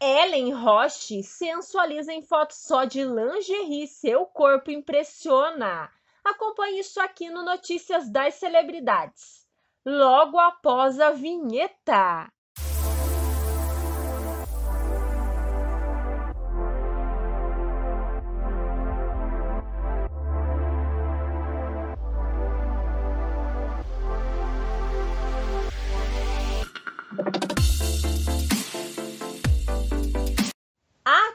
Ellen Roche sensualiza em fotos só de lingerie, seu corpo impressiona. Acompanhe isso aqui no Notícias das Celebridades. Logo após a vinheta.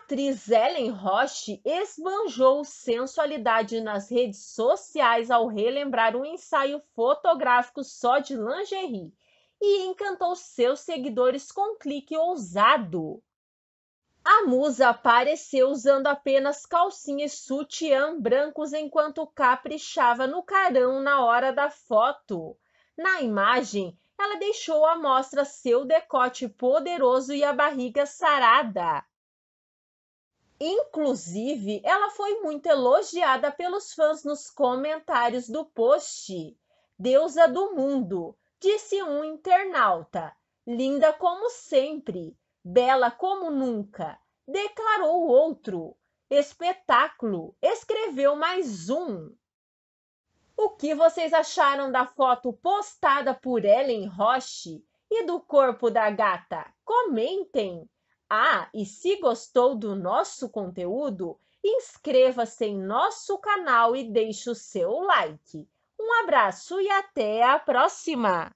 atriz Ellen Roche esbanjou sensualidade nas redes sociais ao relembrar um ensaio fotográfico só de lingerie e encantou seus seguidores com um clique ousado. A musa apareceu usando apenas calcinha e sutiã brancos enquanto caprichava no carão na hora da foto. Na imagem, ela deixou à mostra seu decote poderoso e a barriga sarada. Inclusive, ela foi muito elogiada pelos fãs nos comentários do post. Deusa do mundo, disse um internauta. Linda como sempre, bela como nunca, declarou outro. Espetáculo, escreveu mais um. O que vocês acharam da foto postada por Ellen Roche e do corpo da gata? Comentem! Ah, e se gostou do nosso conteúdo, inscreva-se em nosso canal e deixe o seu like. Um abraço e até a próxima!